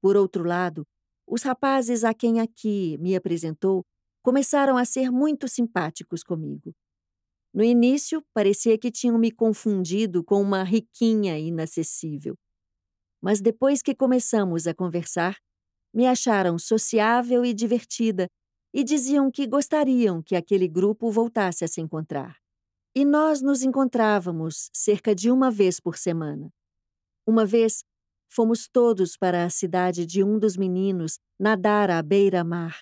Por outro lado, os rapazes a quem aqui me apresentou começaram a ser muito simpáticos comigo. No início, parecia que tinham me confundido com uma riquinha inacessível. Mas depois que começamos a conversar, me acharam sociável e divertida e diziam que gostariam que aquele grupo voltasse a se encontrar. E nós nos encontrávamos cerca de uma vez por semana. Uma vez, fomos todos para a cidade de um dos meninos nadar à beira-mar.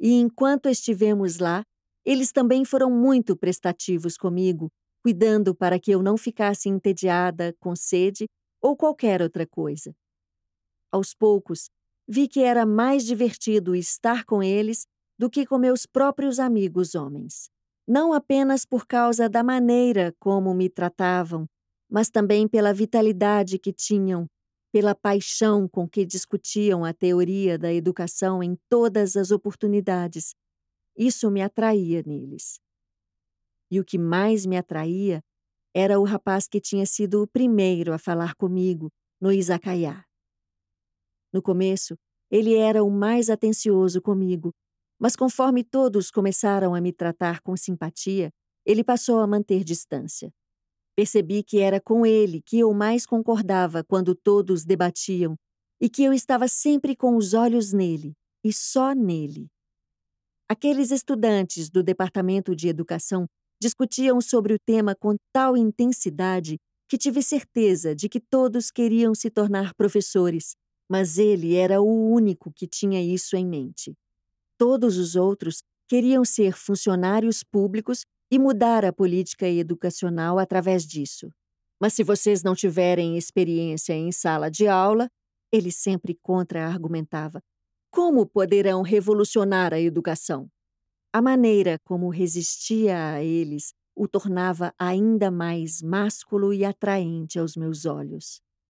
E enquanto estivemos lá, eles também foram muito prestativos comigo, cuidando para que eu não ficasse entediada, com sede ou qualquer outra coisa. Aos poucos, vi que era mais divertido estar com eles do que com meus próprios amigos homens. Não apenas por causa da maneira como me tratavam, mas também pela vitalidade que tinham pela paixão com que discutiam a teoria da educação em todas as oportunidades. Isso me atraía neles. E o que mais me atraía era o rapaz que tinha sido o primeiro a falar comigo no Izakaya. No começo, ele era o mais atencioso comigo, mas conforme todos começaram a me tratar com simpatia, ele passou a manter distância. Percebi que era com ele que eu mais concordava quando todos debatiam e que eu estava sempre com os olhos nele e só nele. Aqueles estudantes do Departamento de Educação discutiam sobre o tema com tal intensidade que tive certeza de que todos queriam se tornar professores, mas ele era o único que tinha isso em mente. Todos os outros queriam ser funcionários públicos e mudar a política educacional através disso. Mas se vocês não tiverem experiência em sala de aula, ele sempre contra-argumentava, como poderão revolucionar a educação? A maneira como resistia a eles o tornava ainda mais másculo e atraente aos meus olhos.